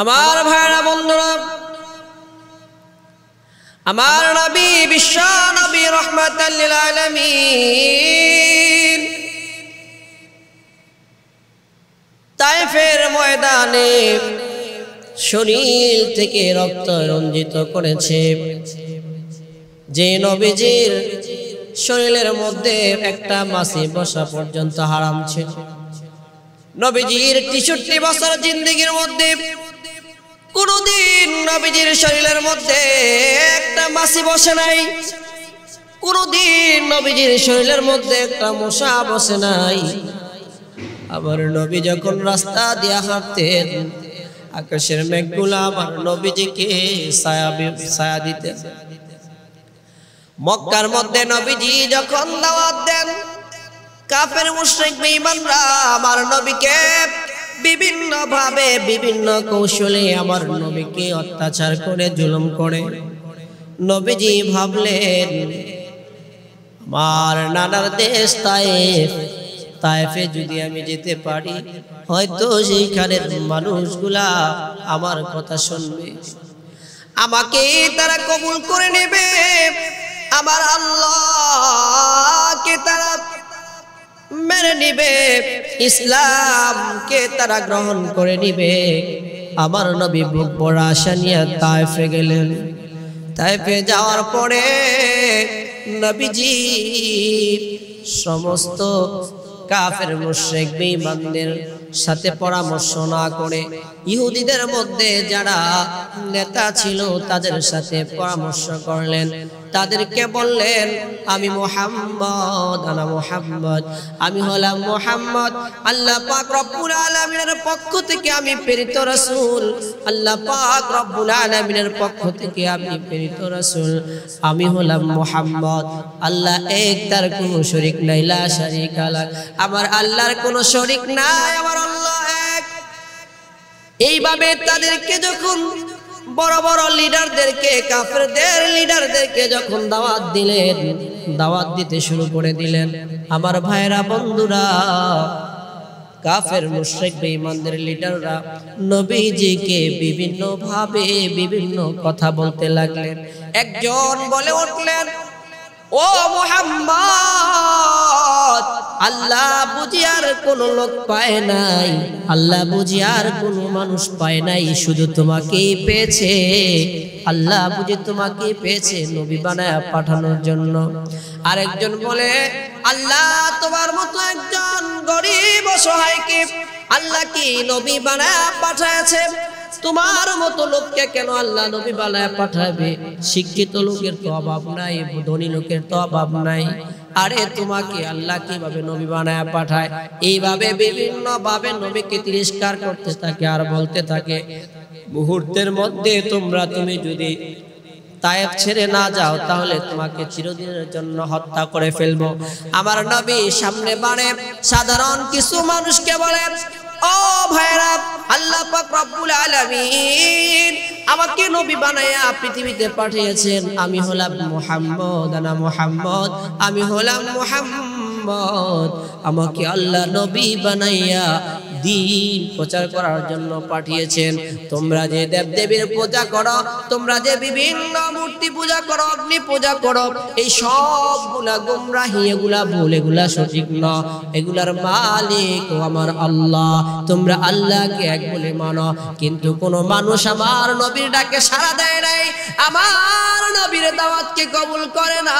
আমার ভাইরা বন্ধুরা আমার নবী বিশ্ব নবী রহমত তাইফের ময়দানে শরীর থেকে রক্ত রঞ্জিত করেছে যে নবীজির শরীরের মধ্যে একটা মাসি বসা পর্যন্ত হারাম ছিল নবীজির তেষট্টি বছর জিন্দিগির মধ্যে কোনদিন নবীজির শরীরের মধ্যে একটা মাসি বসে নাই কোনদিন নবীজির শরীরের মধ্যে একটা মশা বসে নাই আবার নবী যখন রাস্তা দিয়া হাঁটতেন আকাশের মেঘগুলো আমার নবীজিকে ছায়া দিতেন দিতে মক্কার মধ্যে নবীজি যখন দাওয়াত দেন কাফের মুশ্রিক বেঈমানরা আমার নবীকে বিভিন্ন ভাবে বিভিন্ন কৌশলে আমার নবীকে অত্যাচার করে জুলুম করে নবীজি ভাবলেন আমার নানার দেশ তাইফ তাইফে যদি আমি যেতে পারি হয়তো সেইখানের মানুষগুলা আমার কথা শুনবে আমাকে তারা কবুল করে নেবে আমার আল্লাহকে তারা মেনে নিবে ইসলামকে তারা গ্রহণ করে নিবে আমার নবী বুক পড়া আশা নিয়ে তাইফে গেলেন তাইফে যাওয়ার পরে নবীজি সমস্ত কাফের মুশেক বেঈমানদের সাথে পরামর্শ না করে ইহুদিদের মধ্যে যারা নেতা ছিল তাদের সাথে পরামর্শ করলেন তাদেরকে বললেন আমি মোহাম্মদ আলা মোহাম্মদ আমি হলাম মোহাম্মদ আল্লাহ পাক রব্বুল আলমিনের পক্ষ থেকে আমি প্রেরিত রসুল আল্লাহ পাক রব্বুল আলমিনের পক্ষ থেকে আমি প্রেরিত রসুল আমি হলাম মোহাম্মদ আল্লাহ এক তার কোনো শরিক লাইলা শারিক আলা আমার আল্লাহর কোনো শরিক নাই আমার আল্লাহ এক এইভাবে তাদেরকে যখন বড় বড় লিডারদেরকে কাফেরদের লিডারদেরকে যখন দাওয়াত দিলেন দাওয়াত দিতে শুরু করে দিলেন আমার ভাইরা বন্ধুরা কাফের মুশ্রেক বেঈমানদের লিডাররা নবীজিকে বিভিন্ন ভাবে বিভিন্ন কথা বলতে লাগলেন একজন বলে উঠলেন ও মোহাম্মদ আল্লাহ আর কোন লোক পায় নাই আল্লাহ আর কোন মানুষ পায় নাই শুধু তোমাকে পেয়েছে আল্লাহ বুঝি তোমাকে পেয়েছে নবী বানায় পাঠানোর জন্য আরেকজন বলে আল্লাহ তোমার মতো একজন গরিব অসহায়কে আল্লাহ কি নবী বানায় পাঠায়ছে তোমার মতো লোককে কেন আল্লাহ নবী বানায় পাঠাবে শিক্ষিত লোকের তো অভাব নাই ধনী লোকের তো অভাব নাই আরে তোমাকে আল্লাহ কিভাবে নবী বানায় পাঠায় এইভাবে বিভিন্ন ভাবে নবীকে তিরস্কার করতে থাকে আর বলতে থাকে মুহূর্তের মধ্যে তোমরা তুমি যদি তায়েব ছেড়ে না যাও তাহলে তোমাকে চিরদিনের জন্য হত্যা করে ফেলবো আমার নবী সামনে বাড়ে সাধারণ কিছু মানুষকে বলে ও ভাইরা আল্লাহ পাক রব্বুল আলামিন আমাকে নবী বানাইয়া পৃথিবীতে পাঠিয়েছেন আমি হলাম মোহাম্মদ আনা মোহাম্মদ আমি হলাম মোহাম্মদ আমাকে আল্লাহ নবী বানাইয়া দিন প্রচার করার জন্য পাঠিয়েছেন তোমরা যে দেব দেবীর পূজা করো তোমরা যে বিভিন্ন মূর্তি পূজা করো অগ্নি পূজা করো এই সবগুলা গুমরাহি এগুলা ভুল এগুলা সঠিক ন এগুলার মালিক ও আমার আল্লাহ তোমরা আল্লাহকে এক বলে মানো কিন্তু কোনো মানুষ আমার নবীর ডাকে সাড়া দেয় নাই আমার নবীর দাওয়াতকে কবুল করে না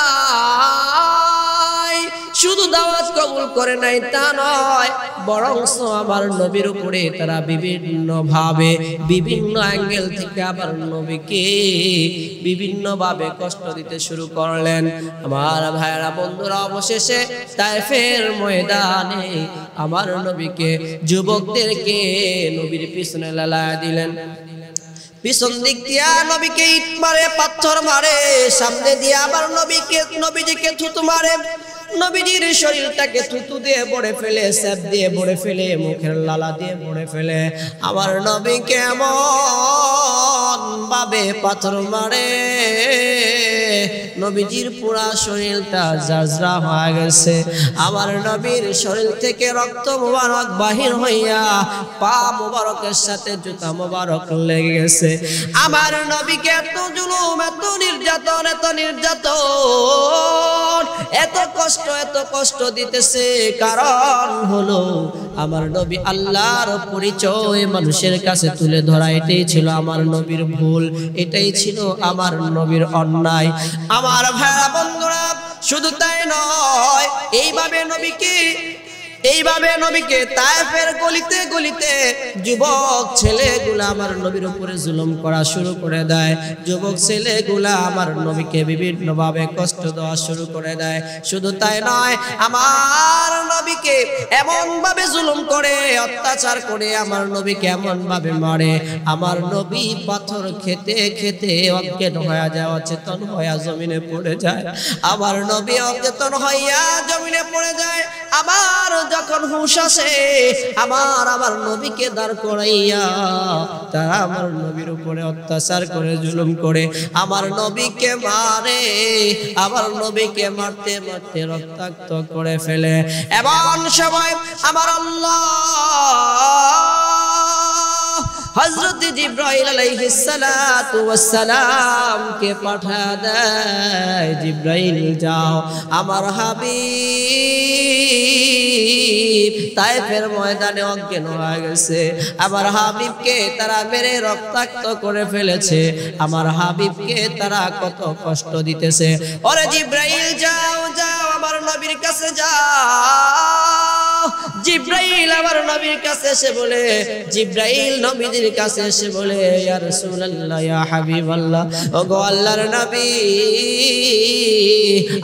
শুধু দাওয়াত কবুল করে নাই তা নয় বরং আমার নবীর উপরে তারা বিভিন্ন ভাবে বিভিন্ন অ্যাঙ্গেল থেকে আবার নবীকে বিভিন্ন ভাবে কষ্ট দিতে শুরু করলেন আমার ভাইরা বন্ধুরা অবশেষে তাইফের ময়দানে আমার নবীকে যুবকদেরকে নবীর পিছনে লালায় দিলেন পিছন দিক দিয়া নবীকে ইট মারে পাথর মারে সামনে দিয়ে আবার নবীকে নবীজিকে থুতু মারে নবীজির শরীরটাকে থুতু দিয়ে ভরে ফেলে স্যাপ দিয়ে ভরে ফেলে মুখের লালা দিয়ে ভরে ফেলে আমার নবী কেমন ভাবে পাথর মারে নবীজির পুরা শরীরটা জাজরা হয়ে গেছে আমার নবীর শরীর থেকে রক্ত মুবারক বাহির হইয়া পা মোবারকের সাথে জুতা মোবারক লেগে গেছে আমার নবীকে এত জুলুম এত নির্যাতন এত নির্যাতন এত কষ্ট এত কষ্ট দিতেছে কারণ হলো আমার নবী আল্লাহর পরিচয় মানুষের কাছে তুলে ধরা এটাই ছিল আমার নবীর ভুল এটাই ছিল আমার নবীর অন্যায় আমার ভাইরা বন্ধুরা শুধু তাই নয় এইভাবে নবীকে এইভাবে নবীকে তায়েফের গলিতে গলিতে যুবক ছেলেগুলা আমার নবীর উপরে জুলুম করা শুরু করে দেয় যুবক ছেলেগুলা আমার নবীকে বিভিন্নভাবে কষ্ট দেওয়া শুরু করে দেয় শুধু তাই নয় আমার নবীকে এমনভাবে জুলুম করে অত্যাচার করে আমার নবীকে এমনভাবে মারে আমার নবী পাথর খেতে খেতে অজ্ঞেত হয়ে যায় অচেতন হয়ে জমিনে পড়ে যায় আমার নবী অচেতন হইয়া জমিনে পড়ে যায় আমার যখন হুশ আসে আবার আবার নবীকে দাঁড় করাইয়া তারা আমার নবীর উপরে অত্যাচার করে জুলুম করে আমার নবীকে মারে আমার নবীকে মারতে মারতে রক্তাক্ত করে ফেলে এমন সময় আমার আল্লাহ হজরত জিব্রাইল সালাম কে পাঠা দেয় জিব্রাইল যাও আমার হাবিব তায়েফের ময়দানে অজ্ঞান হয়ে গেছে আমার হাবিবকে তারা মেরে রক্তাক্ত করে ফেলেছে আমার হাবিবকে তারা কত কষ্ট দিতেছে ওরে জিব্রাইল যাও যাও আমার নবীর কাছে যাও জিব্রাইল আমার নবীর কাছে এসে বলে জিব্রাইল নবীদের কাছে এসে বলে ইয়া হাবিবাল্লাহ আল্লাহর নবী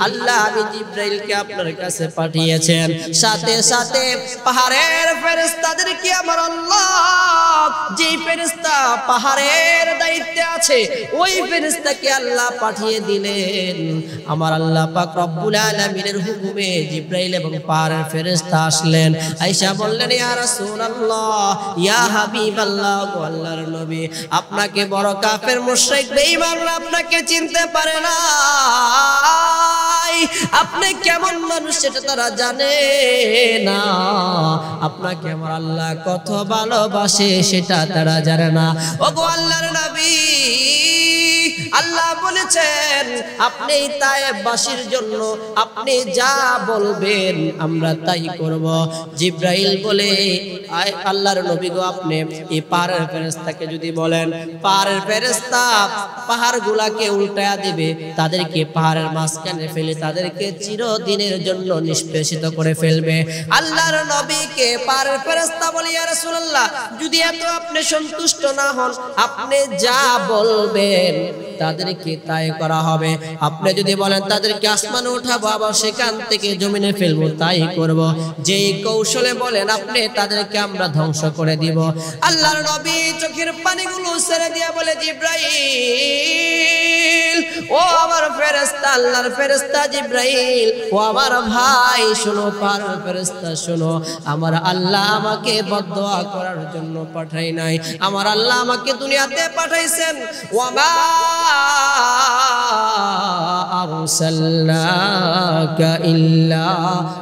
আল্লাহ আমি জিব্রাইলকে আপনার কাছে পাঠিয়েছেন সাথে সাথে পাহাড়ের ফেরেশতাদেরকে আমার আল্লাহ পাহাড়ের দায়িত্বে আছে ওই ফেরেশতাকে আল্লাহ পাঠিয়ে দিলেন আমার আল্লাহ পাক রব্বুল আলামিন আজানের হুকুমে জিব্রাইল এবং পাহাড়ের ফেরেশতা আসলেন আয়েশা বললেন ইয়া রাসূলুল্লাহ ইয়া হাবিবাল্লাহ ও আল্লাহর নবী আপনাকে বড় কাফের মুশরিক বেঈমানরা আপনাকে চিনতে পারে না আপনি কেমন মানুষ সেটা তারা জানে না আপনাকে আমার আল্লাহ কত ভালোবাসে সেটা তারা জানে না ওগো আল্লাহর নবী আল্লাহ বলেছেন আপনি তায়েবাসীর জন্য আপনি যা বলবেন আমরা তাই করব জিব্রাইল বলে আল্লাহর নবী গো আপনি এই পাহাড়ের ফেরেস্তাকে যদি বলেন পাহাড়ের ফেরেস্তা পাহাড়গুলাকে উল্টায়া দেবে তাদেরকে পাহাড়ের মাঝখানে ফেলে তাদেরকে চিরদিনের জন্য নিষ্পেষিত করে ফেলবে আল্লাহর নবীকে পাহাড়ের ফেরেস্তা বলি আর রাসূলুল্লাহ যদি এত আপনি সন্তুষ্ট না হন আপনি যা বলবেন তাদেরকে তাই করা হবে আপনি যদি বলেন তাদেরকে আসমানে উঠাবো আবার সেখান থেকে জমিনে ফেলবো তাই করব। যে কৌশলে বলেন আপনি তাদেরকে আমরা ধ্বংস করে দিব আল্লাহর নবী চোখের পানিগুলো ছেড়ে দিয়ে বলে জিব্রাইল ও আমার ফেরেশতা আল্লাহর ফেরেস্তা জিব্রাইল ও আমার ভাই শোনো পার ফেরেস্তা শোনো আমার আল্লাহ আমাকে বদয়া করার জন্য পাঠাই নাই আমার আল্লাহ আমাকে দুনিয়াতে পাঠাইছেন ওয়া أرسلناك إلا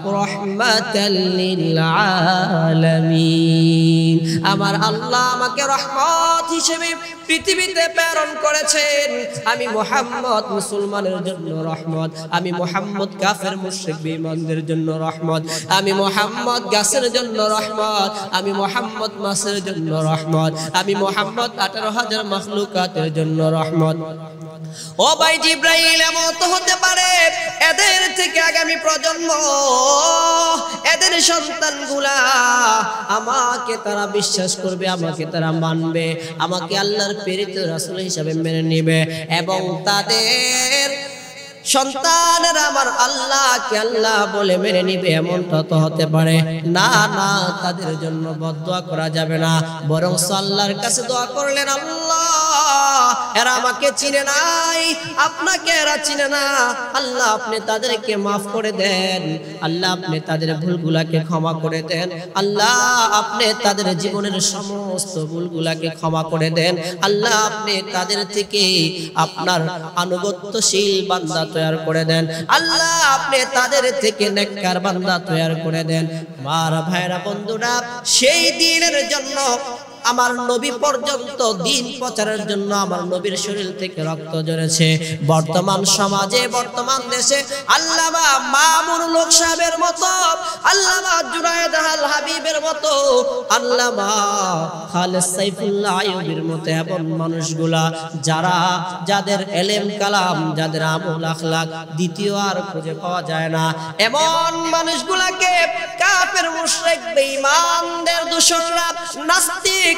رحمة للعالمين أمر الله مك رحمات شبيب পৃথিবীতে প্রেরণ করেছেন আমি মোহাম্মদ মুসলমানের জন্য রহমত আমি মোহাম্মদ কাফের মুশ্রিক বিমানদের জন্য রহমত আমি মোহাম্মদ গাছের জন্য রহমত আমি মোহাম্মদ মাসের জন্য রহমত আমি মোহাম্মদ আঠারো হাজার মখলুকাতের জন্য রহমত ও ভাই জিব্রাইল এমত হতে পারে এদের থেকে আগামী প্রজন্ম এদের সন্তানগুলা আমাকে তারা বিশ্বাস করবে আমাকে তারা মানবে আমাকে আল্লাহর প্রেরিত রাসুল হিসাবে মেনে নেবে এবং তাদের সন্তানেরা আমার আল্লাহ কে আল্লাহ বলে মেনে নিবে এমনটা তো হতে পারে না না তাদের জন্য বদোয়া করা যাবে না বরং আল্লাহর কাছে দোয়া করলেন আল্লাহ এরা আমাকে চিনে নাই আপনাকে এরা চিনে না আল্লাহ আপনি তাদেরকে মাফ করে দেন আল্লাহ আপনি তাদের ভুলগুলাকে ক্ষমা করে দেন আল্লাহ আপনি তাদের জীবনের সমস্ত ভুলগুলাকে ক্ষমা করে দেন আল্লাহ আপনি তাদের থেকে আপনার আনুগত্যশীল বান্দা তৈয়ার করে দেন আল্লাহ আপনি তাদের থেকে নেককার বান্দা তৈয়ার করে দেন আমার ভাইরা বন্ধুরা সেই দিনের জন্য আমার নবী পর্যন্ত দিন প্রচারের জন্য আমার নবীর শরীর থেকে রক্ত জড়েছে বর্তমান সমাজে বর্তমান দেশে আল্লামা মামুনুল লোক সাহেবের মতো আল্লামা জুনায়েদ আল হাবিবের মতো আল্লামা সাইফুল্লাহ মতো এমন মানুষগুলা যারা যাদের এলেম কালাম যাদের আমল আখলাক দ্বিতীয় আর খুঁজে পাওয়া যায় না এমন মানুষগুলাকে কাফের মুশরিক বেঈমানদের নাস্তিক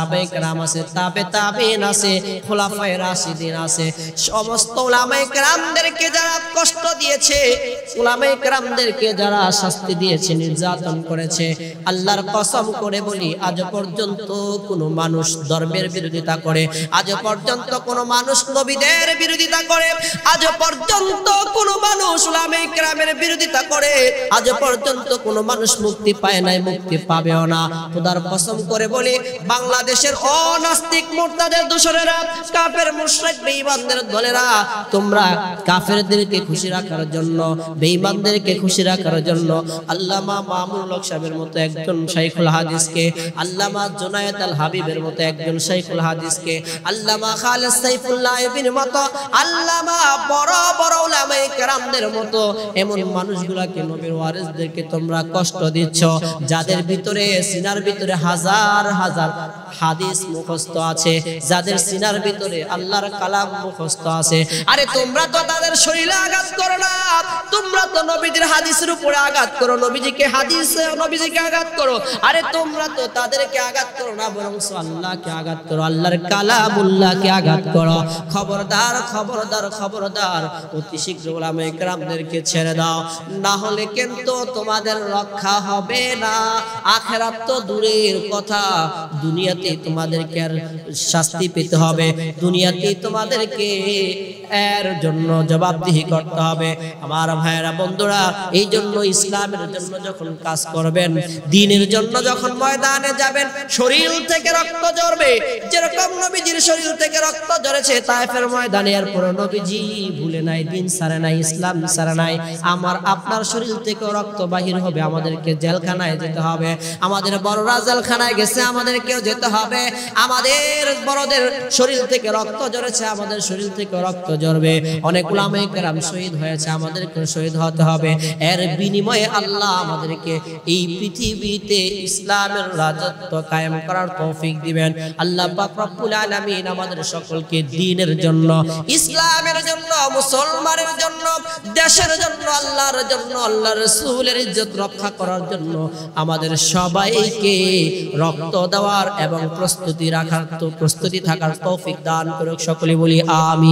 সাহাবে কেরাম আছে তাবে তাবেন আছে খোলাফায় রাশিদিন আছে সমস্ত ওলামাই কেরামদেরকে যারা কষ্ট দিয়েছে ওলামাই কেরামদেরকে যারা শাস্তি দিয়েছে নির্যাতন করেছে আল্লাহর কসম করে বলি আজ পর্যন্ত কোনো মানুষ ধর্মের বিরোধিতা করে আজ পর্যন্ত কোনো মানুষ নবীদের বিরোধিতা করে আজ পর্যন্ত কোনো মানুষ ওলামাই কেরামের বিরোধিতা করে আজ পর্যন্ত কোনো মানুষ মুক্তি পায় নাই মুক্তি পাবেও না খোদার কসম করে বলি বাংলা বাংলাদেশের অনাস্তিক মোর্তাদের দোষরেরা কাফের মুশরিক বেঈমানদের দলেরা তোমরা কাফেরদেরকে খুশি রাখার জন্য বেঈমানদেরকে খুশি রাখার জন্য আল্লামা মামুনুল হক সাহেবের মতো একজন শাইখুল হাদিসকে আল্লামা জুনায়েদ আল হাবিবের মতো একজন শাইখুল হাদিসকে আল্লামা খালেদ সাইফুল্লাহ ইবিন মতো আল্লামা বড় বড় উলামায়ে কেরামদের মতো এমন মানুষগুলোকে নবীর ওয়ারিসদেরকে তোমরা কষ্ট দিচ্ছ যাদের ভিতরে সিনার ভিতরে হাজার হাজার হাদিস মুখস্থ আছে যাদের সিনার ভিতরে আল্লাহর কালাম মুখস্থ আছে আরে তোমরা তো তাদের শরীরে আঘাত করো না তোমরা তো নবীদের হাদিসের উপরে আঘাত করো নবীজিকে হাদিস নবীজিকে আঘাত করো আরে তোমরা তো তাদেরকে আঘাত করো না বরং আল্লাহকে আঘাত করো আল্লাহর কালামুল্লাহকে আঘাত করো খবরদার খবরদার খবরদার অতি শীঘ্র গোলামে গ্রামদেরকে ছেড়ে দাও না হলে কিন্তু তোমাদের রক্ষা হবে না আখেরাত তো দূরের কথা দুনিয়া দুনিয়াতে তোমাদেরকে আর শাস্তি পেতে হবে দুনিয়াতে তোমাদেরকে এর জন্য জবাবদিহি করতে হবে আমার ভাইয়েরা বন্ধুরা এই জন্য ইসলামের জন্য যখন কাজ করবেন দিনের জন্য যখন ময়দানে যাবেন শরীর থেকে রক্ত ঝরবে যেরকম নবীজির শরীর থেকে রক্ত ঝরেছে তাইফের ময়দানে আর পুরো নবীজি ভুলে নাই দিন সারে নাই ইসলাম সারে নাই আমার আপনার শরীর থেকে রক্ত বাহির হবে আমাদেরকে জেলখানায় যেতে হবে আমাদের বড়রা জেলখানায় গেছে আমাদেরকেও যেতে হবে আমাদের বড়দের শরীর থেকে রক্ত জড়েছে আমাদের শরীর থেকে রক্ত জড়বে অনেক উলামায়ে কেরাম শহীদ হয়েছে আমাদেরকে শহীদ হতে হবে এর বিনিময়ে আল্লাহ আমাদেরকে এই পৃথিবীতে ইসলামের রাজত্ব কায়েম করার তৌফিক দিবেন আল্লাহ পাক রব্বুল আলামিন আমাদের সকলকে দ্বীনের জন্য ইসলামের জন্য মুসলমানের জন্য দেশের জন্য আল্লাহর জন্য আল্লাহ রাসূলের ইজ্জত রক্ষা করার জন্য আমাদের সবাইকে রক্ত দেওয়ার এবং প্রস্তুতি রাখার তো প্রস্তুতি থাকার তৌফিক দান করুক সকলে বলি আমি